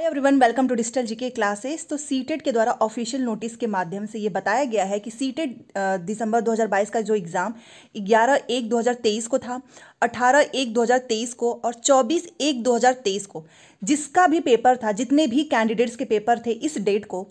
hi everyone welcome to digital GK classes तो CTET e के द्वारा ऑफिशियल नोटिस के माध्यम से ये बताया गया है कि सीटेट e दिसंबर 2022 का जो एग्ज़ाम 11 एक 2023 को था 18 एक 2023 को और 24 एक 2023 को जिसका भी पेपर था जितने भी कैंडिडेट्स के पेपर थे इस डेट को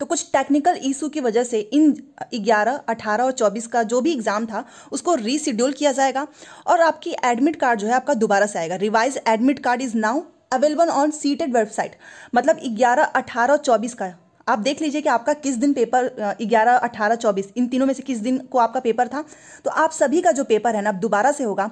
तो कुछ टेक्निकल इशू की वजह से इन 11, 18 और 24 का जो भी एग्ज़ाम था उसको रीशेड्यूल किया जाएगा और आपकी एडमिट कार्ड जो है आपका दोबारा से आएगा revise admit card is now available on CTET website मतलब ग्यारह अठारह चौबीस का आप देख लीजिए कि आपका किस दिन पेपर ग्यारह अठारह चौबीस इन तीनों में से किस दिन को आपका पेपर था तो आप सभी का जो पेपर है ना अब दोबारा से होगा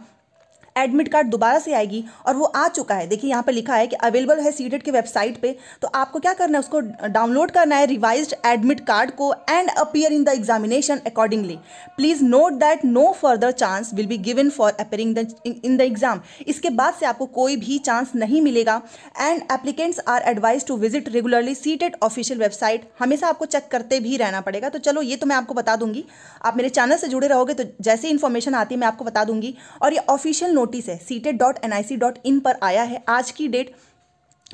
एडमिट कार्ड दोबारा से आएगी और वो आ चुका है देखिए यहाँ पर लिखा है कि अवेलेबल है सीडेट के वेबसाइट पर तो आपको क्या करना है उसको डाउनलोड करना है रिवाइज एडमिट कार्ड को and appear in the examination accordingly please note that no further chance will be given for appearing in the exam इसके बाद से आपको कोई भी चांस नहीं मिलेगा and applicants are advise to visit regularly CTET official website हमेशा आपको चेक करते भी रहना पड़ेगा तो चलो ये तो मैं आपको बता दूंगी आप मेरे चैनल से जुड़े रहोगे तो जैसे इन्फॉर्मेशन आती है मैं आपको बता दूंगी और ये ऑफिशियल नोटिस है CTET dot N I C dot in पर आया है आज की डेट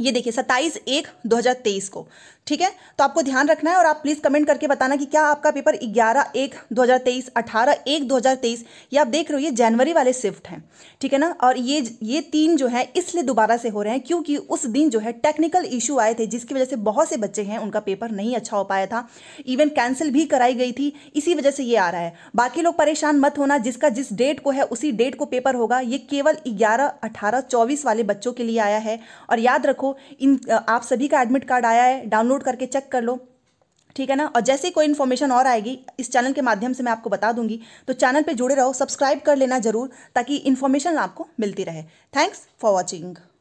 ये देखिए सत्ताईस एक 2023 को ठीक है तो आपको ध्यान रखना है और आप प्लीज़ कमेंट करके बताना कि क्या आपका पेपर 11 एक 2023 18 एक दो ये आप देख रहे हो ये जनवरी वाले शिफ्ट हैं ठीक है ना और ये ये तीन जो है इसलिए दोबारा से हो रहे हैं क्योंकि उस दिन जो है टेक्निकल इशू आए थे जिसकी वजह से बहुत से बच्चे हैं उनका पेपर नहीं अच्छा हो पाया था इवन कैंसिल भी कराई गई थी इसी वजह से ये आ रहा है बाकी लोग परेशान मत होना जिसका जिस डेट को है उसी डेट को पेपर होगा ये केवल ग्यारह अठारह चौबीस वाले बच्चों के लिए आया है और याद रखो इन आप सभी का एडमिट कार्ड आया है डाउनलोड डाउनलोड करके चेक कर लो ठीक है ना और जैसे कोई इन्फॉर्मेशन और आएगी इस चैनल के माध्यम से मैं आपको बता दूंगी तो चैनल पे जुड़े रहो सब्सक्राइब कर लेना जरूर ताकि इन्फॉर्मेशन आपको मिलती रहे थैंक्स फॉर वॉचिंग